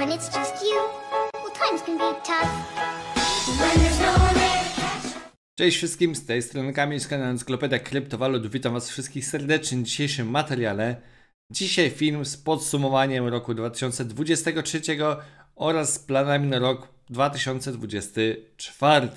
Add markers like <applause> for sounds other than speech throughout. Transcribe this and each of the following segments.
When it's just you, well, times can be tough. No Cześć wszystkim, z tej strony Kamil z kanału Encyklopedia Kryptowalut. Witam Was wszystkich serdecznie w dzisiejszym materiale. Dzisiaj film z podsumowaniem roku 2023 oraz z planami na rok 2024.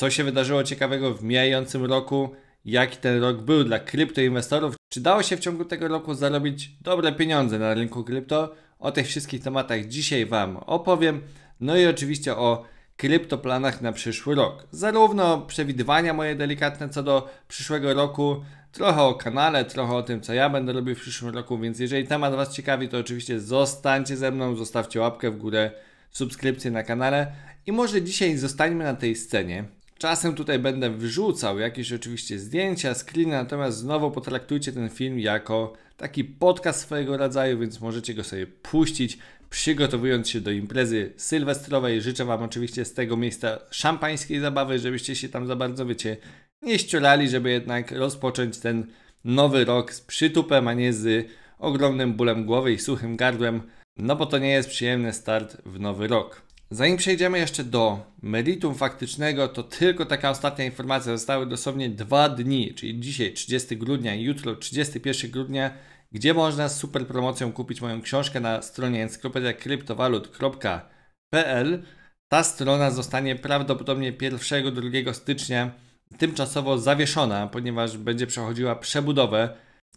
Co się wydarzyło ciekawego w mijającym roku, jaki ten rok był dla kryptoinwestorów, czy dało się w ciągu tego roku zarobić dobre pieniądze na rynku krypto o tych wszystkich tematach dzisiaj Wam opowiem. No i oczywiście o kryptoplanach na przyszły rok. Zarówno przewidywania moje delikatne co do przyszłego roku, trochę o kanale, trochę o tym, co ja będę robił w przyszłym roku, więc jeżeli temat Was ciekawi, to oczywiście zostańcie ze mną, zostawcie łapkę w górę, subskrypcję na kanale i może dzisiaj zostańmy na tej scenie Czasem tutaj będę wrzucał jakieś oczywiście zdjęcia, screeny, natomiast znowu potraktujcie ten film jako taki podcast swojego rodzaju, więc możecie go sobie puścić, przygotowując się do imprezy sylwestrowej. Życzę Wam oczywiście z tego miejsca szampańskiej zabawy, żebyście się tam za bardzo, wiecie, nie ściorali, żeby jednak rozpocząć ten nowy rok z przytupem, a nie z ogromnym bólem głowy i suchym gardłem, no bo to nie jest przyjemny start w nowy rok. Zanim przejdziemy jeszcze do meritum faktycznego, to tylko taka ostatnia informacja. Zostały dosłownie dwa dni, czyli dzisiaj 30 grudnia i jutro 31 grudnia, gdzie można z super promocją kupić moją książkę na stronie encyklopediakryptowalut.pl. Ta strona zostanie prawdopodobnie 1-2 stycznia tymczasowo zawieszona, ponieważ będzie przechodziła przebudowę.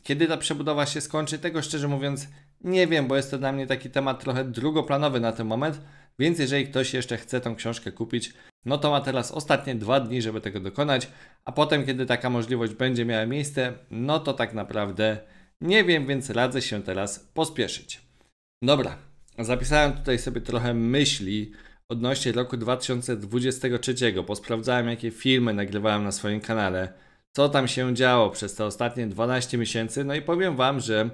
Kiedy ta przebudowa się skończy, tego szczerze mówiąc nie wiem, bo jest to dla mnie taki temat trochę drugoplanowy na ten moment. Więc jeżeli ktoś jeszcze chce tą książkę kupić, no to ma teraz ostatnie dwa dni, żeby tego dokonać, a potem, kiedy taka możliwość będzie miała miejsce, no to tak naprawdę nie wiem, więc radzę się teraz pospieszyć. Dobra, zapisałem tutaj sobie trochę myśli odnośnie roku 2023, bo sprawdzałem, jakie filmy nagrywałem na swoim kanale, co tam się działo przez te ostatnie 12 miesięcy, no i powiem Wam, że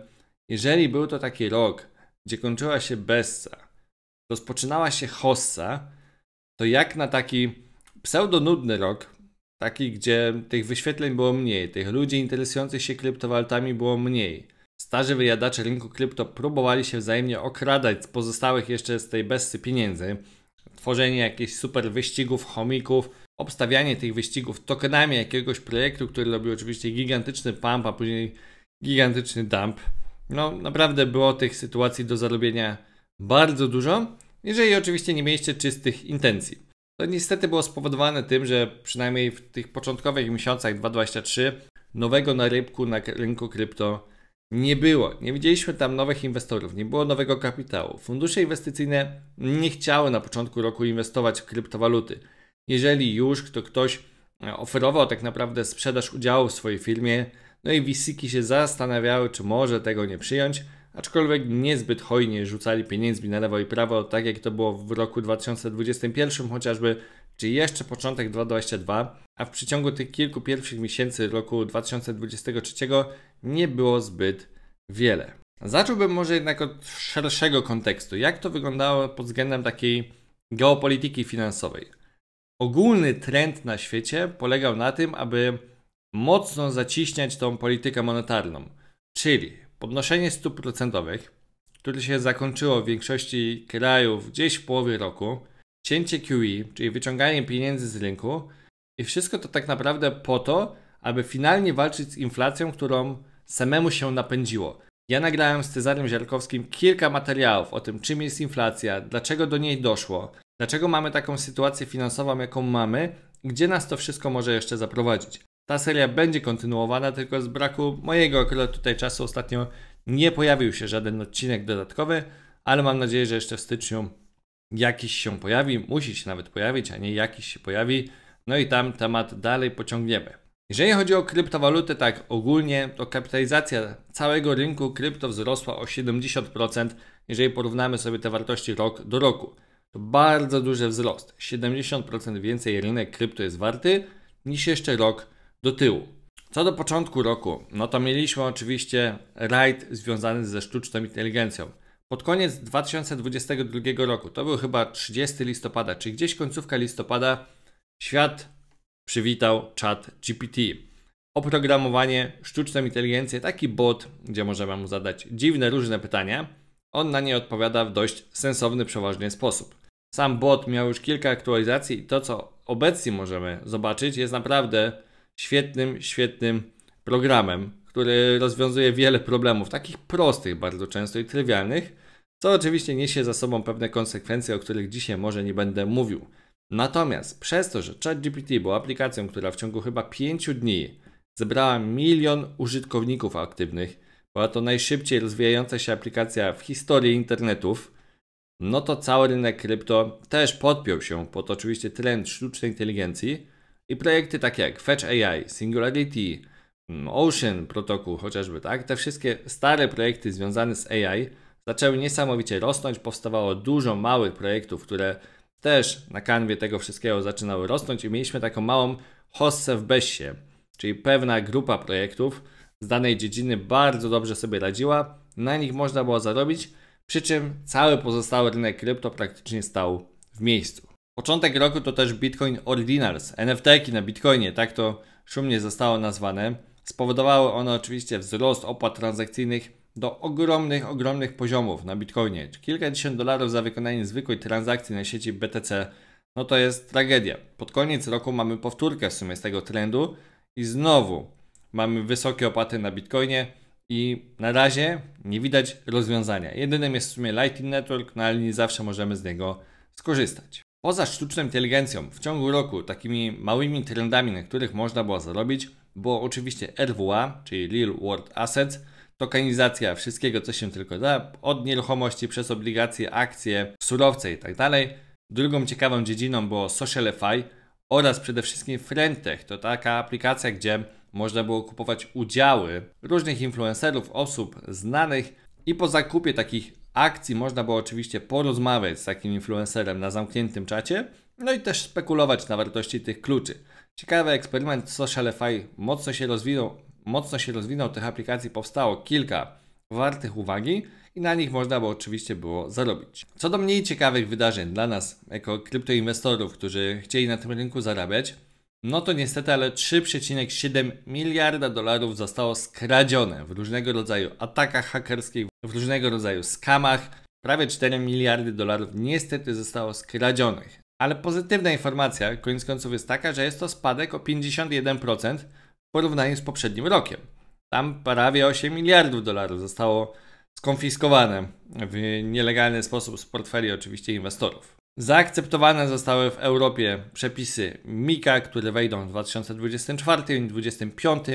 jeżeli był to taki rok, gdzie kończyła się bezca, rozpoczynała się hossa, to jak na taki pseudonudny rok, taki, gdzie tych wyświetleń było mniej, tych ludzi interesujących się kryptowalutami było mniej. Starzy wyjadacze rynku krypto próbowali się wzajemnie okradać z pozostałych jeszcze z tej besty pieniędzy. Tworzenie jakichś super wyścigów, chomików, obstawianie tych wyścigów tokenami jakiegoś projektu, który robił oczywiście gigantyczny pump, a później gigantyczny dump. No naprawdę było tych sytuacji do zarobienia bardzo dużo, jeżeli oczywiście nie mieliście czystych intencji. To niestety było spowodowane tym, że przynajmniej w tych początkowych miesiącach 2023 nowego narybku na rynku krypto nie było. Nie widzieliśmy tam nowych inwestorów, nie było nowego kapitału. Fundusze inwestycyjne nie chciały na początku roku inwestować w kryptowaluty. Jeżeli już to ktoś e, oferował tak naprawdę sprzedaż udziału w swojej firmie, no i wisiki się zastanawiały, czy może tego nie przyjąć, aczkolwiek niezbyt hojnie rzucali pieniędzmi na lewo i prawo, tak jak to było w roku 2021 chociażby, czy jeszcze początek 2022, a w przeciągu tych kilku pierwszych miesięcy roku 2023 nie było zbyt wiele. Zacząłbym może jednak od szerszego kontekstu, jak to wyglądało pod względem takiej geopolityki finansowej. Ogólny trend na świecie polegał na tym, aby mocno zaciśniać tą politykę monetarną, czyli Podnoszenie stóp procentowych, które się zakończyło w większości krajów gdzieś w połowie roku, cięcie QE, czyli wyciąganie pieniędzy z rynku i wszystko to tak naprawdę po to, aby finalnie walczyć z inflacją, którą samemu się napędziło. Ja nagrałem z Cezarem Ziarkowskim kilka materiałów o tym, czym jest inflacja, dlaczego do niej doszło, dlaczego mamy taką sytuację finansową, jaką mamy, gdzie nas to wszystko może jeszcze zaprowadzić. Ta seria będzie kontynuowana, tylko z braku mojego akurat tutaj czasu ostatnio nie pojawił się żaden odcinek dodatkowy, ale mam nadzieję, że jeszcze w styczniu jakiś się pojawi, musi się nawet pojawić, a nie jakiś się pojawi. No i tam temat dalej pociągniemy. Jeżeli chodzi o kryptowaluty, tak ogólnie, to kapitalizacja całego rynku krypto wzrosła o 70%, jeżeli porównamy sobie te wartości rok do roku. To bardzo duży wzrost. 70% więcej rynek krypto jest warty niż jeszcze rok do tyłu. Co do początku roku, no to mieliśmy oczywiście rajd związany ze sztuczną inteligencją. Pod koniec 2022 roku, to był chyba 30 listopada, czyli gdzieś końcówka listopada, świat przywitał czat GPT. Oprogramowanie, sztuczną inteligencję, taki bot, gdzie możemy mu zadać dziwne, różne pytania. On na nie odpowiada w dość sensowny, przeważnie sposób. Sam bot miał już kilka aktualizacji i to, co obecnie możemy zobaczyć, jest naprawdę świetnym, świetnym programem, który rozwiązuje wiele problemów, takich prostych bardzo często i trywialnych, co oczywiście niesie za sobą pewne konsekwencje, o których dzisiaj może nie będę mówił. Natomiast przez to, że ChatGPT był aplikacją, która w ciągu chyba 5 dni zebrała milion użytkowników aktywnych, była to najszybciej rozwijająca się aplikacja w historii internetów, no to cały rynek krypto też podpiął się pod oczywiście trend sztucznej inteligencji, i projekty takie jak Fetch AI, Singularity, mm, Ocean protokół chociażby, tak? Te wszystkie stare projekty związane z AI zaczęły niesamowicie rosnąć, powstawało dużo małych projektów, które też na kanwie tego wszystkiego zaczynały rosnąć i mieliśmy taką małą hossę w Bessie, czyli pewna grupa projektów z danej dziedziny bardzo dobrze sobie radziła, na nich można było zarobić, przy czym cały pozostały rynek krypto praktycznie stał w miejscu. Początek roku to też Bitcoin Ordinals, nft na Bitcoinie, tak to szumnie zostało nazwane. Spowodowały one oczywiście wzrost opłat transakcyjnych do ogromnych, ogromnych poziomów na Bitcoinie. Kilkadziesiąt dolarów za wykonanie zwykłej transakcji na sieci BTC, no to jest tragedia. Pod koniec roku mamy powtórkę w sumie z tego trendu i znowu mamy wysokie opłaty na Bitcoinie i na razie nie widać rozwiązania. Jedynym jest w sumie Lightning Network, no ale nie zawsze możemy z niego skorzystać. Poza sztuczną inteligencją w ciągu roku takimi małymi trendami, na których można było zarobić, było oczywiście RWA, czyli Real World Assets, tokenizacja wszystkiego, co się tylko da, od nieruchomości przez obligacje, akcje, surowce itd. Tak Drugą ciekawą dziedziną było Socialify oraz przede wszystkim Frentech. To taka aplikacja, gdzie można było kupować udziały różnych influencerów, osób znanych i po zakupie takich akcji można było oczywiście porozmawiać z takim influencerem na zamkniętym czacie, no i też spekulować na wartości tych kluczy. Ciekawy eksperyment Socialify mocno się rozwinął, mocno się rozwinął, tych aplikacji powstało kilka wartych uwagi i na nich można by oczywiście było zarobić. Co do mniej ciekawych wydarzeń dla nas, jako kryptoinwestorów, którzy chcieli na tym rynku zarabiać, no to niestety, ale 3,7 miliarda dolarów zostało skradzione w różnego rodzaju atakach hakerskich, w różnego rodzaju skamach. Prawie 4 miliardy dolarów niestety zostało skradzionych. Ale pozytywna informacja koniec końców jest taka, że jest to spadek o 51% w porównaniu z poprzednim rokiem. Tam prawie 8 miliardów dolarów zostało skonfiskowane w nielegalny sposób z portfeli oczywiście inwestorów. Zaakceptowane zostały w Europie przepisy MIKA, które wejdą w 2024 i 2025.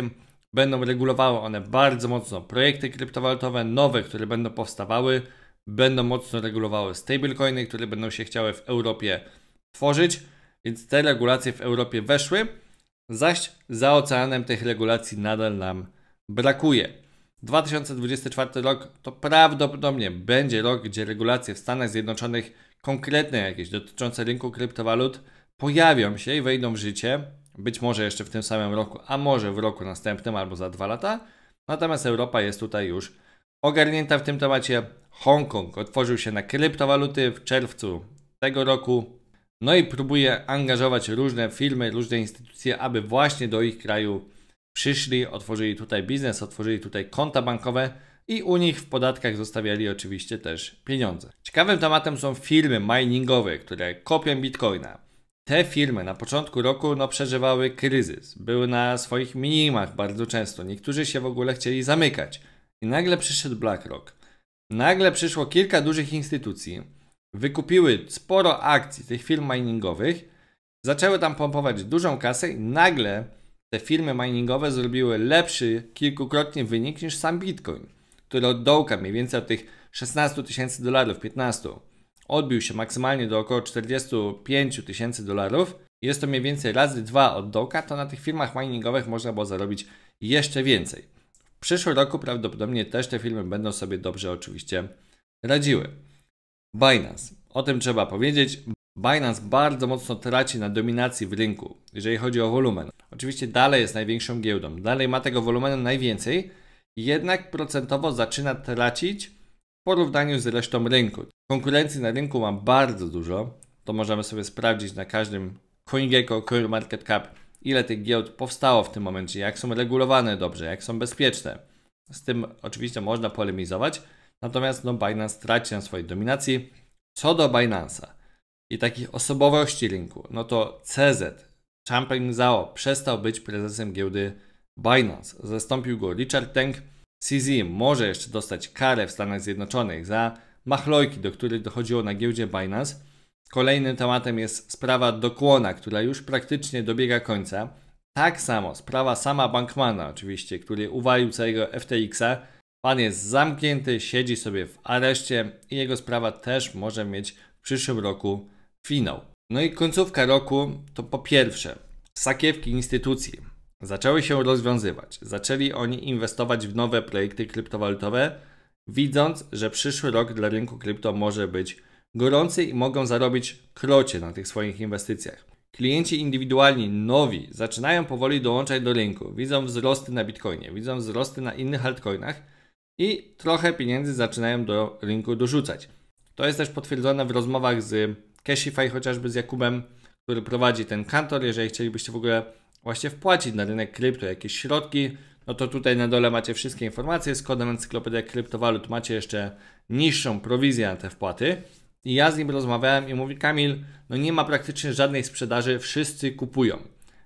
Będą regulowały one bardzo mocno projekty kryptowalutowe, nowe, które będą powstawały, będą mocno regulowały stablecoiny, które będą się chciały w Europie tworzyć, więc te regulacje w Europie weszły, zaś za oceanem tych regulacji nadal nam brakuje. 2024 rok to prawdopodobnie będzie rok, gdzie regulacje w Stanach Zjednoczonych konkretne jakieś dotyczące rynku kryptowalut pojawią się i wejdą w życie, być może jeszcze w tym samym roku, a może w roku następnym albo za dwa lata. Natomiast Europa jest tutaj już ogarnięta w tym temacie. Hongkong otworzył się na kryptowaluty w czerwcu tego roku. No i próbuje angażować różne firmy, różne instytucje, aby właśnie do ich kraju przyszli, otworzyli tutaj biznes, otworzyli tutaj konta bankowe i u nich w podatkach zostawiali oczywiście też pieniądze. Ciekawym tematem są firmy miningowe, które kopią bitcoina. Te firmy na początku roku no, przeżywały kryzys, były na swoich minimach bardzo często, niektórzy się w ogóle chcieli zamykać. I nagle przyszedł BlackRock. Nagle przyszło kilka dużych instytucji, wykupiły sporo akcji tych firm miningowych, zaczęły tam pompować dużą kasę i nagle te firmy miningowe zrobiły lepszy kilkukrotnie wynik niż sam Bitcoin które od dołka mniej więcej od tych 16 tysięcy dolarów, 15, odbił się maksymalnie do około 45 tysięcy dolarów, jest to mniej więcej razy dwa od dołka, to na tych firmach miningowych można było zarobić jeszcze więcej. W przyszłym roku prawdopodobnie też te firmy będą sobie dobrze oczywiście radziły. Binance. O tym trzeba powiedzieć. Binance bardzo mocno traci na dominacji w rynku, jeżeli chodzi o wolumen. Oczywiście dalej jest największą giełdą, dalej ma tego wolumenu najwięcej, jednak procentowo zaczyna tracić w porównaniu z resztą rynku. Konkurencji na rynku ma bardzo dużo, to możemy sobie sprawdzić na każdym CoinGecko, CoinMarketCap, ile tych giełd powstało w tym momencie, jak są regulowane dobrze, jak są bezpieczne. Z tym oczywiście można polemizować, natomiast no, Binance traci na swojej dominacji. Co do Binance'a i takich osobowości rynku, no to CZ, Champagne Zhao przestał być prezesem giełdy Binance. Zastąpił go Richard Teng. CZ może jeszcze dostać karę w Stanach Zjednoczonych za machlojki, do których dochodziło na giełdzie Binance. Kolejnym tematem jest sprawa Dokłona, która już praktycznie dobiega końca. Tak samo sprawa sama Bankmana oczywiście, który uwalił całego FTX-a. Pan jest zamknięty, siedzi sobie w areszcie i jego sprawa też może mieć w przyszłym roku finał. No i końcówka roku to po pierwsze sakiewki instytucji zaczęły się rozwiązywać. Zaczęli oni inwestować w nowe projekty kryptowalutowe, widząc, że przyszły rok dla rynku krypto może być gorący i mogą zarobić krocie na tych swoich inwestycjach. Klienci indywidualni, nowi, zaczynają powoli dołączać do rynku, widzą wzrosty na bitcoinie, widzą wzrosty na innych altcoinach i trochę pieniędzy zaczynają do rynku dorzucać. To jest też potwierdzone w rozmowach z Cashify, chociażby z Jakubem, który prowadzi ten kantor. Jeżeli chcielibyście w ogóle właśnie wpłacić na rynek krypto jakieś środki, no to tutaj na dole macie wszystkie informacje. Z kodem Encyklopedia Kryptowalut macie jeszcze niższą prowizję na te wpłaty. I ja z nim rozmawiałem i mówi Kamil, no nie ma praktycznie żadnej sprzedaży, wszyscy kupują.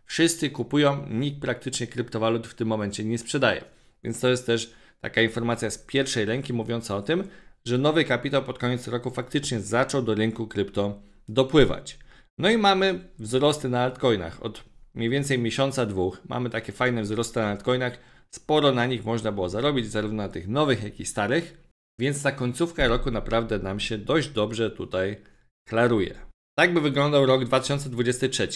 Wszyscy kupują, nikt praktycznie kryptowalut w tym momencie nie sprzedaje. Więc to jest też taka informacja z pierwszej ręki mówiąca o tym, że nowy kapitał pod koniec roku faktycznie zaczął do rynku krypto dopływać. No i mamy wzrosty na altcoinach od mniej więcej miesiąca, dwóch, mamy takie fajne wzrosty na altcoinach, sporo na nich można było zarobić, zarówno na tych nowych, jak i starych, więc ta końcówka roku naprawdę nam się dość dobrze tutaj klaruje. Tak by wyglądał rok 2023.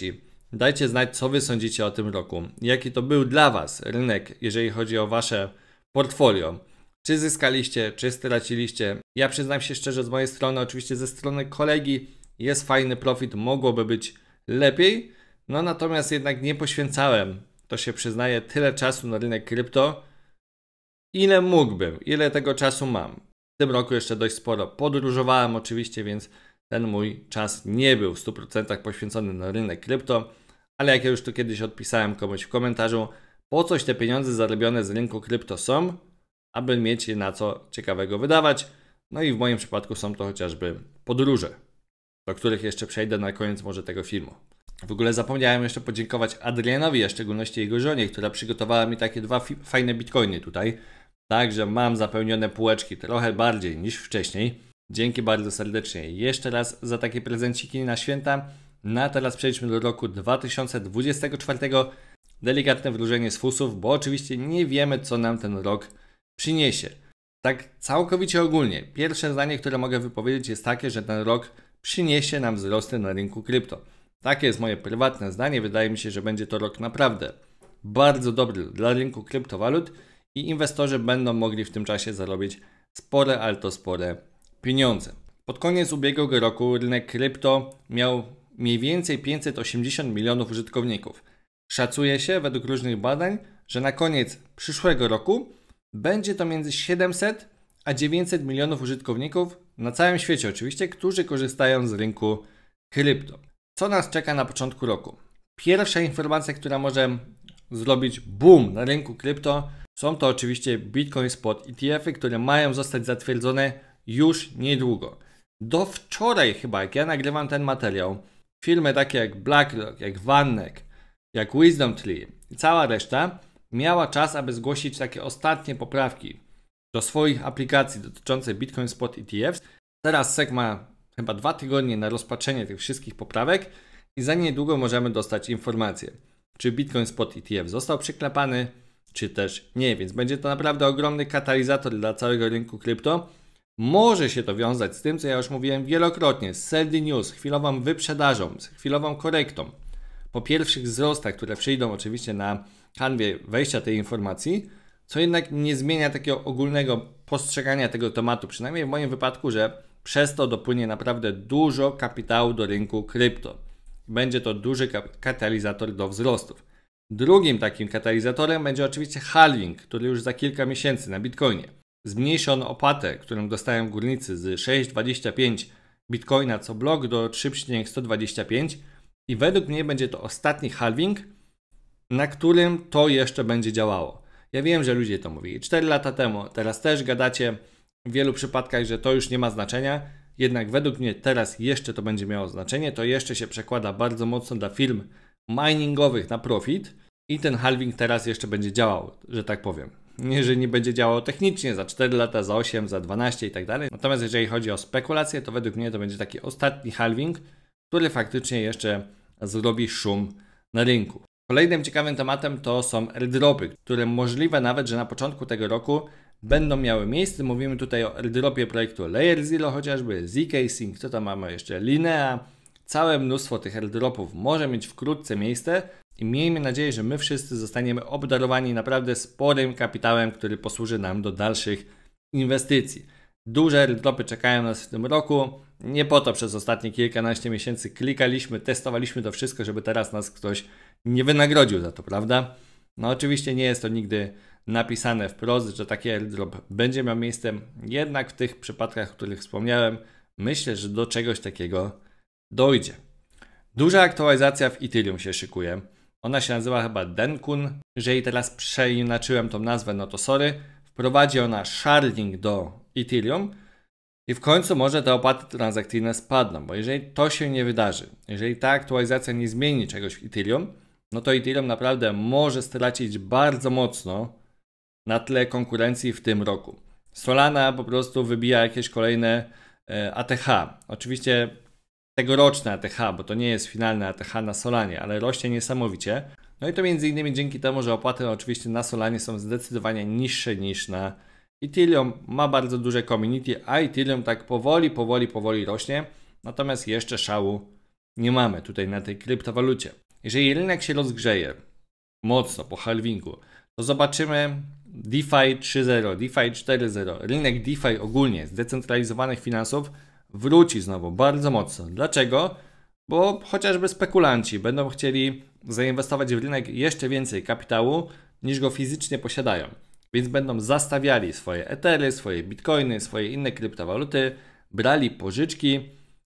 Dajcie znać, co Wy sądzicie o tym roku. Jaki to był dla Was rynek, jeżeli chodzi o Wasze portfolio. Czy zyskaliście, czy straciliście? Ja przyznam się szczerze z mojej strony, oczywiście ze strony kolegi jest fajny profit, mogłoby być lepiej, no natomiast jednak nie poświęcałem, to się przyznaję, tyle czasu na rynek krypto, ile mógłbym, ile tego czasu mam. W tym roku jeszcze dość sporo podróżowałem oczywiście, więc ten mój czas nie był w 100% poświęcony na rynek krypto, ale jak ja już tu kiedyś odpisałem komuś w komentarzu, po coś te pieniądze zarobione z rynku krypto są, aby mieć je na co ciekawego wydawać. No i w moim przypadku są to chociażby podróże, do których jeszcze przejdę na koniec może tego filmu. W ogóle zapomniałem jeszcze podziękować Adrianowi, a w szczególności jego żonie, która przygotowała mi takie dwa fajne bitcoiny tutaj. Także mam zapełnione półeczki trochę bardziej niż wcześniej. Dzięki bardzo serdecznie jeszcze raz za takie prezenciki na święta. Na no teraz przejdźmy do roku 2024. Delikatne wróżenie z fusów, bo oczywiście nie wiemy, co nam ten rok przyniesie. Tak całkowicie ogólnie, pierwsze zdanie, które mogę wypowiedzieć jest takie, że ten rok przyniesie nam wzrosty na rynku krypto. Takie jest moje prywatne zdanie. Wydaje mi się, że będzie to rok naprawdę bardzo dobry dla rynku kryptowalut i inwestorzy będą mogli w tym czasie zarobić spore, ale to spore pieniądze. Pod koniec ubiegłego roku rynek krypto miał mniej więcej 580 milionów użytkowników. Szacuje się według różnych badań, że na koniec przyszłego roku będzie to między 700 a 900 milionów użytkowników na całym świecie oczywiście, którzy korzystają z rynku krypto. Co nas czeka na początku roku? Pierwsza informacja, która może zrobić boom na rynku krypto, są to oczywiście Bitcoin Spot ETF-y, które mają zostać zatwierdzone już niedługo. Do wczoraj chyba, jak ja nagrywam ten materiał, firmy takie jak BlackRock, jak Vanek, jak Wisdom Tree i cała reszta miała czas, aby zgłosić takie ostatnie poprawki do swoich aplikacji dotyczących Bitcoin Spot ETFs. Teraz SEC ma chyba dwa tygodnie na rozpatrzenie tych wszystkich poprawek i za niedługo możemy dostać informację, czy Bitcoin Spot ETF został przyklepany, czy też nie. Więc będzie to naprawdę ogromny katalizator dla całego rynku krypto. Może się to wiązać z tym, co ja już mówiłem wielokrotnie, z Sandy News, chwilową wyprzedażą, z chwilową korektą. Po pierwszych wzrostach, które przyjdą oczywiście na kanwie wejścia tej informacji, co jednak nie zmienia takiego ogólnego postrzegania tego tematu, przynajmniej w moim wypadku, że przez to dopłynie naprawdę dużo kapitału do rynku krypto. Będzie to duży katalizator do wzrostów. Drugim takim katalizatorem będzie oczywiście halving, który już za kilka miesięcy na Bitcoinie. on opłatę, którą dostają górnicy z 6,25 Bitcoina co blok do 3,125 i według mnie będzie to ostatni halving, na którym to jeszcze będzie działało. Ja wiem, że ludzie to mówili 4 lata temu, teraz też gadacie, w wielu przypadkach, że to już nie ma znaczenia, jednak według mnie teraz jeszcze to będzie miało znaczenie, to jeszcze się przekłada bardzo mocno dla firm miningowych na profit i ten halving teraz jeszcze będzie działał, że tak powiem. Jeżeli nie będzie działał technicznie za 4 lata, za 8, za 12 i tak dalej. Natomiast jeżeli chodzi o spekulacje, to według mnie to będzie taki ostatni halving, który faktycznie jeszcze zrobi szum na rynku. Kolejnym ciekawym tematem to są airdropy, które możliwe nawet, że na początku tego roku będą miały miejsce. Mówimy tutaj o airdropie projektu Layer Zero chociażby, zkSync Sync, co tam mamy jeszcze, Linea. Całe mnóstwo tych airdropów może mieć wkrótce miejsce i miejmy nadzieję, że my wszyscy zostaniemy obdarowani naprawdę sporym kapitałem, który posłuży nam do dalszych inwestycji. Duże airdropy czekają nas w tym roku. Nie po to przez ostatnie kilkanaście miesięcy klikaliśmy, testowaliśmy to wszystko, żeby teraz nas ktoś nie wynagrodził za to, prawda? No oczywiście nie jest to nigdy napisane wprost, że taki airdrop będzie miał miejsce. Jednak w tych przypadkach, o których wspomniałem, myślę, że do czegoś takiego dojdzie. Duża aktualizacja w Ethereum się szykuje. Ona się nazywa chyba Denkun. Jeżeli teraz przeinaczyłem tą nazwę, no to sorry. Wprowadzi ona sharding do Ethereum i w końcu może te opłaty transakcyjne spadną, bo jeżeli to się nie wydarzy, jeżeli ta aktualizacja nie zmieni czegoś w Ethereum, no to Ethereum naprawdę może stracić bardzo mocno na tle konkurencji w tym roku. Solana po prostu wybija jakieś kolejne e, ATH. Oczywiście tegoroczne ATH, bo to nie jest finalne ATH na Solanie, ale rośnie niesamowicie. No i to między innymi dzięki temu, że opłaty oczywiście na Solanie są zdecydowanie niższe niż na Ethereum. Ma bardzo duże community, a Ethereum tak powoli, powoli, powoli rośnie. Natomiast jeszcze szału nie mamy tutaj na tej kryptowalucie. Jeżeli rynek się rozgrzeje mocno po halvingu, to zobaczymy DeFi 3.0, DeFi 4.0, rynek DeFi ogólnie zdecentralizowanych finansów wróci znowu bardzo mocno. Dlaczego? Bo chociażby spekulanci będą chcieli zainwestować w rynek jeszcze więcej kapitału niż go fizycznie posiadają, więc będą zastawiali swoje etery, swoje bitcoiny, swoje inne kryptowaluty, brali pożyczki,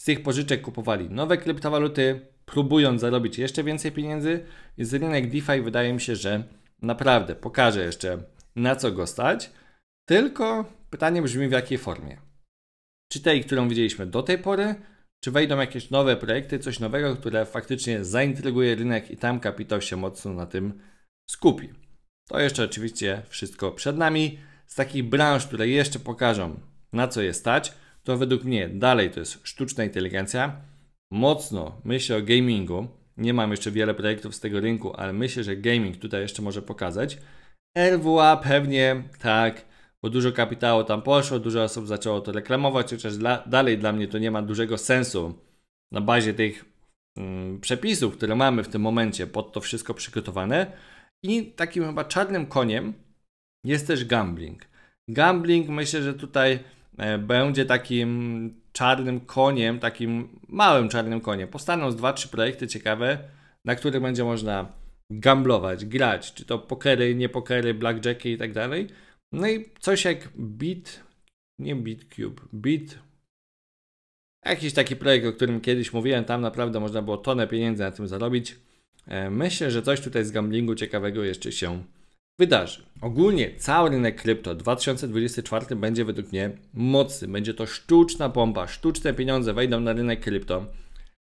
z tych pożyczek kupowali nowe kryptowaluty, próbując zarobić jeszcze więcej pieniędzy, więc rynek DeFi wydaje mi się, że naprawdę pokaże jeszcze na co go stać, tylko pytanie brzmi w jakiej formie. Czy tej, którą widzieliśmy do tej pory, czy wejdą jakieś nowe projekty, coś nowego, które faktycznie zaintryguje rynek i tam kapitał się mocno na tym skupi. To jeszcze oczywiście wszystko przed nami. Z takich branż, które jeszcze pokażą, na co je stać, to według mnie dalej to jest sztuczna inteligencja. Mocno myślę o gamingu. Nie mam jeszcze wiele projektów z tego rynku, ale myślę, że gaming tutaj jeszcze może pokazać. RWA pewnie tak, bo dużo kapitału tam poszło, dużo osób zaczęło to reklamować, chociaż dla, dalej dla mnie to nie ma dużego sensu na bazie tych mm, przepisów, które mamy w tym momencie pod to wszystko przygotowane. I takim chyba czarnym koniem jest też gambling. Gambling myślę, że tutaj e, będzie takim czarnym koniem, takim małym czarnym koniem. Powstaną z 2-3 projekty ciekawe, na których będzie można gamblować, grać, czy to pokery, nie pokery, blackjacki i tak dalej. No i coś jak Bit, nie BitCube, Bit, jakiś taki projekt, o którym kiedyś mówiłem, tam naprawdę można było tonę pieniędzy na tym zarobić. E, myślę, że coś tutaj z gamblingu ciekawego jeszcze się wydarzy. Ogólnie cały rynek krypto 2024 będzie według mnie mocny. Będzie to sztuczna bomba. sztuczne pieniądze wejdą na rynek krypto.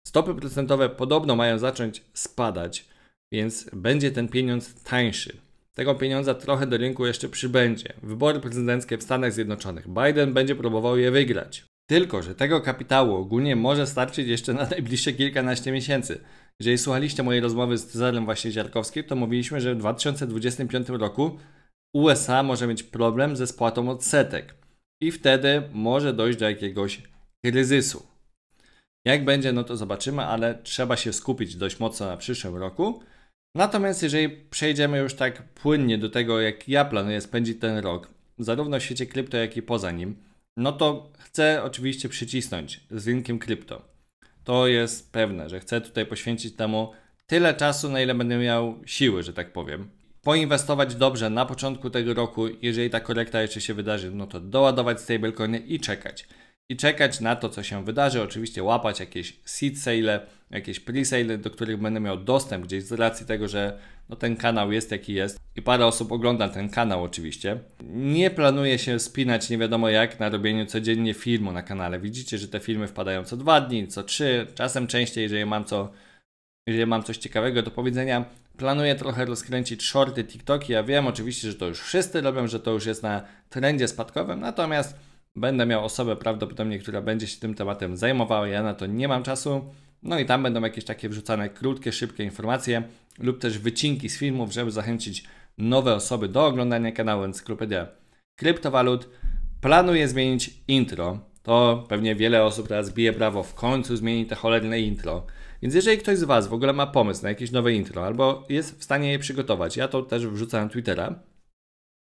Stopy procentowe podobno mają zacząć spadać więc będzie ten pieniądz tańszy. Tego pieniądza trochę do rynku jeszcze przybędzie. Wybory prezydenckie w Stanach Zjednoczonych. Biden będzie próbował je wygrać. Tylko, że tego kapitału ogólnie może starczyć jeszcze na <laughs> najbliższe kilkanaście miesięcy. Jeżeli słuchaliście mojej rozmowy z Cezarem właśnie Ziarkowskim, to mówiliśmy, że w 2025 roku USA może mieć problem ze spłatą odsetek i wtedy może dojść do jakiegoś kryzysu. Jak będzie, no to zobaczymy, ale trzeba się skupić dość mocno na przyszłym roku Natomiast jeżeli przejdziemy już tak płynnie do tego, jak ja planuję spędzić ten rok, zarówno w świecie krypto, jak i poza nim, no to chcę oczywiście przycisnąć z rynkiem krypto. To jest pewne, że chcę tutaj poświęcić temu tyle czasu, na ile będę miał siły, że tak powiem. Poinwestować dobrze na początku tego roku, jeżeli ta korekta jeszcze się wydarzy, no to doładować stablecoiny i czekać i czekać na to, co się wydarzy. Oczywiście łapać jakieś seed sale, jakieś pre-sale, do których będę miał dostęp gdzieś z racji tego, że no, ten kanał jest jaki jest i parę osób ogląda ten kanał oczywiście. Nie planuję się spinać nie wiadomo jak na robieniu codziennie filmu na kanale. Widzicie, że te filmy wpadają co dwa dni, co trzy, czasem częściej, jeżeli mam, co, jeżeli mam coś ciekawego do powiedzenia. Planuję trochę rozkręcić shorty, TikToki. Ja wiem oczywiście, że to już wszyscy robią, że to już jest na trendzie spadkowym, natomiast Będę miał osobę prawdopodobnie, która będzie się tym tematem zajmowała. Ja na to nie mam czasu. No i tam będą jakieś takie wrzucane krótkie, szybkie informacje lub też wycinki z filmów, żeby zachęcić nowe osoby do oglądania kanału Encyklopedia Kryptowalut. Planuję zmienić intro. To pewnie wiele osób teraz bije brawo, w końcu zmieni te cholerne intro. Więc jeżeli ktoś z Was w ogóle ma pomysł na jakieś nowe intro albo jest w stanie je przygotować, ja to też wrzucam na Twittera,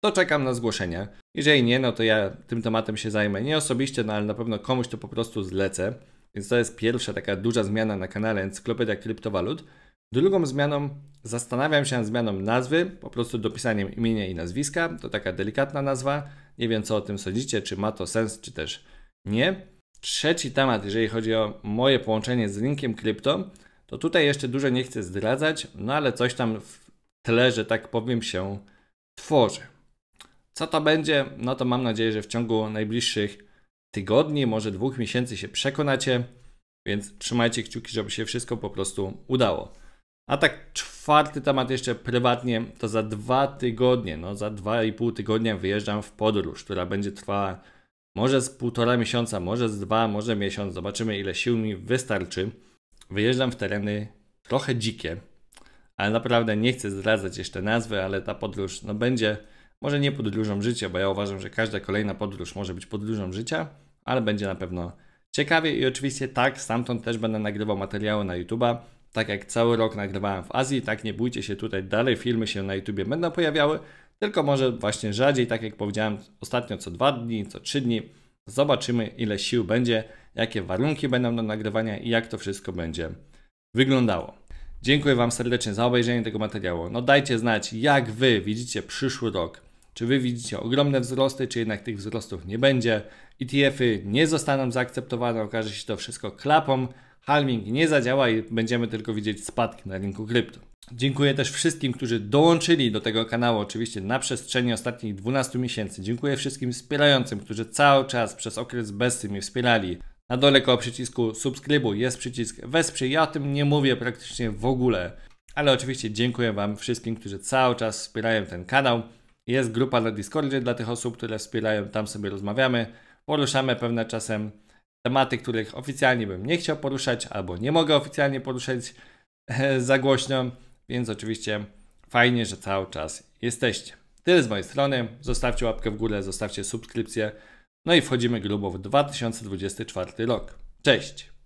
to czekam na zgłoszenie. Jeżeli nie, no to ja tym tematem się zajmę. Nie osobiście, no ale na pewno komuś to po prostu zlecę. Więc to jest pierwsza taka duża zmiana na kanale Encyklopedia Kryptowalut. Drugą zmianą, zastanawiam się nad zmianą nazwy, po prostu dopisaniem imienia i nazwiska. To taka delikatna nazwa. Nie wiem, co o tym sądzicie, czy ma to sens, czy też nie. Trzeci temat, jeżeli chodzi o moje połączenie z linkiem krypto, to tutaj jeszcze dużo nie chcę zdradzać, no ale coś tam w tle, że tak powiem, się tworzy. Co to będzie? No to mam nadzieję, że w ciągu najbliższych tygodni, może dwóch miesięcy się przekonacie, więc trzymajcie kciuki, żeby się wszystko po prostu udało. A tak czwarty temat jeszcze prywatnie, to za dwa tygodnie, no za dwa i pół tygodnia wyjeżdżam w podróż, która będzie trwała może z półtora miesiąca, może z dwa, może miesiąc, zobaczymy ile sił mi wystarczy. Wyjeżdżam w tereny trochę dzikie, ale naprawdę nie chcę zdradzać jeszcze nazwy, ale ta podróż no, będzie może nie podróżą życia, bo ja uważam, że każda kolejna podróż może być podróżą życia, ale będzie na pewno ciekawie i oczywiście tak, stamtąd też będę nagrywał materiały na YouTube'a. Tak jak cały rok nagrywałem w Azji, tak nie bójcie się tutaj, dalej filmy się na YouTubie będą pojawiały, tylko może właśnie rzadziej, tak jak powiedziałem ostatnio co dwa dni, co trzy dni. Zobaczymy ile sił będzie, jakie warunki będą do nagrywania i jak to wszystko będzie wyglądało. Dziękuję Wam serdecznie za obejrzenie tego materiału. No dajcie znać, jak Wy widzicie przyszły rok. Czy wy widzicie ogromne wzrosty, czy jednak tych wzrostów nie będzie? ETF-y nie zostaną zaakceptowane, okaże się to wszystko klapą, halving nie zadziała i będziemy tylko widzieć spadki na rynku krypto. Dziękuję też wszystkim, którzy dołączyli do tego kanału, oczywiście na przestrzeni ostatnich 12 miesięcy. Dziękuję wszystkim wspierającym, którzy cały czas przez okres bezsy mnie wspierali. Na dole koło przycisku subskrybuj jest przycisk wesprzyj. Ja o tym nie mówię praktycznie w ogóle. Ale oczywiście dziękuję Wam wszystkim, którzy cały czas wspierają ten kanał. Jest grupa na Discordzie dla tych osób, które wspierają, tam sobie rozmawiamy, poruszamy pewne czasem tematy, których oficjalnie bym nie chciał poruszać albo nie mogę oficjalnie poruszać <laughs> za głośno, więc oczywiście fajnie, że cały czas jesteście. Tyle z mojej strony. Zostawcie łapkę w górę, zostawcie subskrypcję. No i wchodzimy grubo w 2024 rok. Cześć!